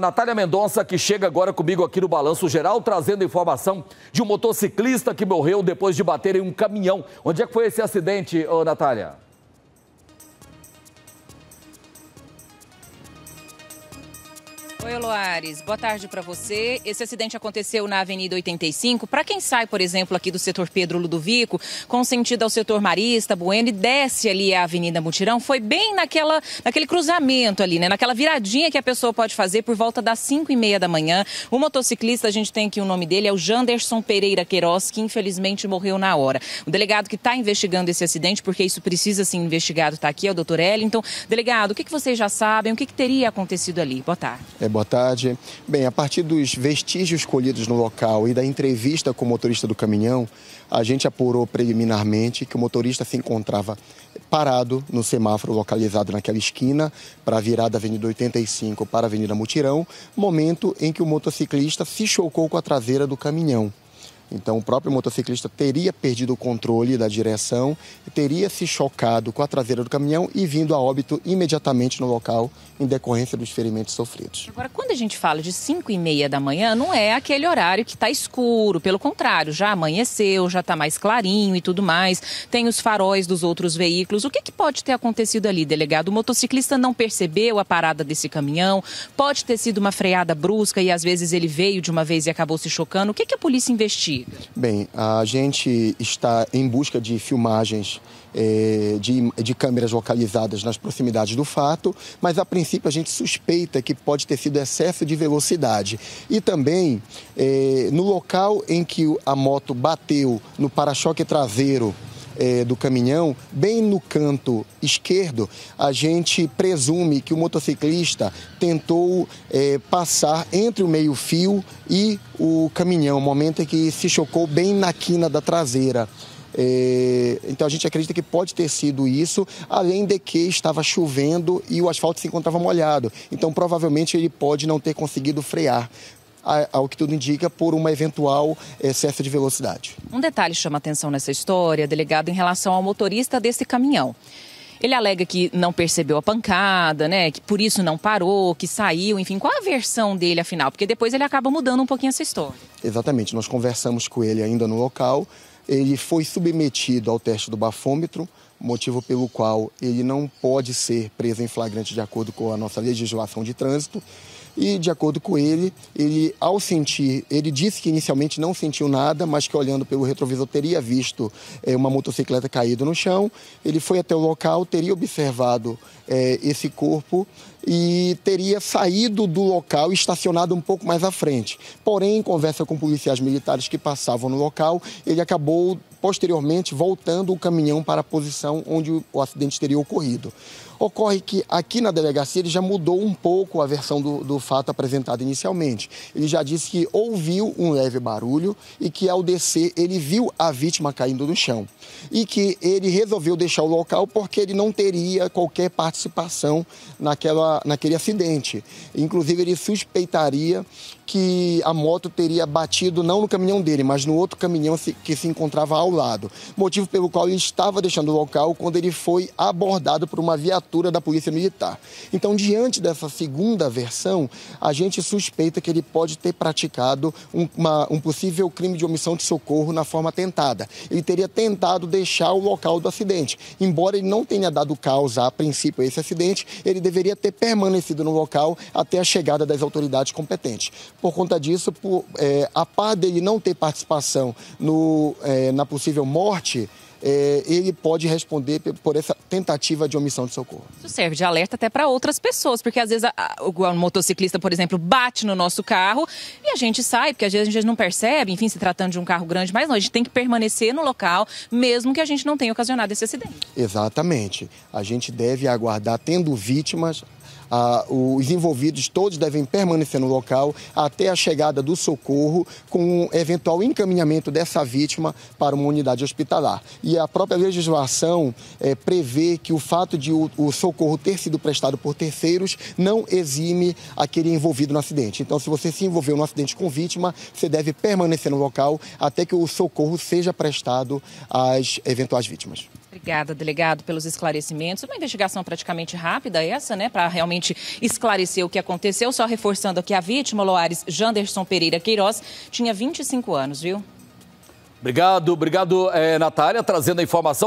Natália Mendonça, que chega agora comigo aqui no Balanço Geral, trazendo informação de um motociclista que morreu depois de bater em um caminhão. Onde é que foi esse acidente, Natália? Oi, Loares. Boa tarde para você. Esse acidente aconteceu na Avenida 85. Para quem sai, por exemplo, aqui do setor Pedro Ludovico, com sentido ao setor Marista, Bueno, e desce ali a Avenida Mutirão, foi bem naquela, naquele cruzamento ali, né? Naquela viradinha que a pessoa pode fazer por volta das 5 e meia da manhã. O motociclista, a gente tem aqui o nome dele, é o Janderson Pereira Queiroz, que infelizmente morreu na hora. O delegado que está investigando esse acidente, porque isso precisa ser investigado, está aqui, é o doutor Ellington. Delegado, o que, que vocês já sabem? O que, que teria acontecido ali? Boa tarde. É boa tarde. Bem, a partir dos vestígios colhidos no local e da entrevista com o motorista do caminhão, a gente apurou preliminarmente que o motorista se encontrava parado no semáforo localizado naquela esquina para virar da Avenida 85 para a Avenida Mutirão, momento em que o motociclista se chocou com a traseira do caminhão. Então, o próprio motociclista teria perdido o controle da direção, teria se chocado com a traseira do caminhão e vindo a óbito imediatamente no local em decorrência dos ferimentos sofridos. Agora, quando a gente fala de 5 e meia da manhã, não é aquele horário que está escuro, pelo contrário, já amanheceu, já está mais clarinho e tudo mais, tem os faróis dos outros veículos. O que, que pode ter acontecido ali, delegado? O motociclista não percebeu a parada desse caminhão, pode ter sido uma freada brusca e às vezes ele veio de uma vez e acabou se chocando. O que, que a polícia investiga? Bem, a gente está em busca de filmagens é, de, de câmeras localizadas nas proximidades do fato, mas a princípio a gente suspeita que pode ter sido excesso de velocidade. E também é, no local em que a moto bateu no para-choque traseiro é, do caminhão, bem no canto esquerdo, a gente presume que o motociclista tentou é, passar entre o meio-fio e o caminhão, momento em que se chocou bem na quina da traseira. É, então a gente acredita que pode ter sido isso, além de que estava chovendo e o asfalto se encontrava molhado. Então provavelmente ele pode não ter conseguido frear ao que tudo indica, por uma eventual excesso eh, de velocidade. Um detalhe chama atenção nessa história, delegado, em relação ao motorista desse caminhão. Ele alega que não percebeu a pancada, né? Que por isso não parou, que saiu, enfim, qual a versão dele afinal? Porque depois ele acaba mudando um pouquinho essa história. Exatamente, nós conversamos com ele ainda no local. Ele foi submetido ao teste do bafômetro, motivo pelo qual ele não pode ser preso em flagrante de acordo com a nossa legislação de trânsito. E de acordo com ele, ele ao sentir, ele disse que inicialmente não sentiu nada, mas que olhando pelo retrovisor teria visto é, uma motocicleta caída no chão. Ele foi até o local, teria observado é, esse corpo e teria saído do local e estacionado um pouco mais à frente. Porém, em conversa com policiais militares que passavam no local, ele acabou posteriormente voltando o caminhão para a posição onde o acidente teria ocorrido. Ocorre que aqui na delegacia ele já mudou um pouco a versão do, do fato apresentado inicialmente. Ele já disse que ouviu um leve barulho e que ao descer ele viu a vítima caindo no chão e que ele resolveu deixar o local porque ele não teria qualquer participação naquela, naquele acidente. Inclusive ele suspeitaria que a moto teria batido não no caminhão dele, mas no outro caminhão que se encontrava ao lado. Motivo pelo qual ele estava deixando o local quando ele foi abordado por uma viatura da polícia militar. Então, diante dessa segunda versão, a gente suspeita que ele pode ter praticado um, uma, um possível crime de omissão de socorro na forma tentada. Ele teria tentado deixar o local do acidente. Embora ele não tenha dado causa, a princípio, a esse acidente, ele deveria ter permanecido no local até a chegada das autoridades competentes. Por conta disso, por, é, a par dele não ter participação no, é, na possível morte é, ele pode responder por essa tentativa de omissão de socorro. Isso serve de alerta até para outras pessoas, porque às vezes a, a, o motociclista, por exemplo, bate no nosso carro e a gente sai, porque às vezes a gente não percebe, enfim, se tratando de um carro grande, mas não, a gente tem que permanecer no local, mesmo que a gente não tenha ocasionado esse acidente. Exatamente. A gente deve aguardar, tendo vítimas, ah, os envolvidos todos devem permanecer no local até a chegada do socorro, com um eventual encaminhamento dessa vítima para uma unidade hospitalar. E a própria legislação é, prevê que o fato de o, o socorro ter sido prestado por terceiros não exime aquele envolvido no acidente. Então, se você se envolveu no acidente com vítima, você deve permanecer no local até que o socorro seja prestado às eventuais vítimas. Obrigada, delegado, pelos esclarecimentos. Uma investigação praticamente rápida essa, né, para realmente esclarecer o que aconteceu. Só reforçando aqui, a vítima, Loares Janderson Pereira Queiroz, tinha 25 anos, viu? Obrigado, obrigado, é, Natália, trazendo a informação.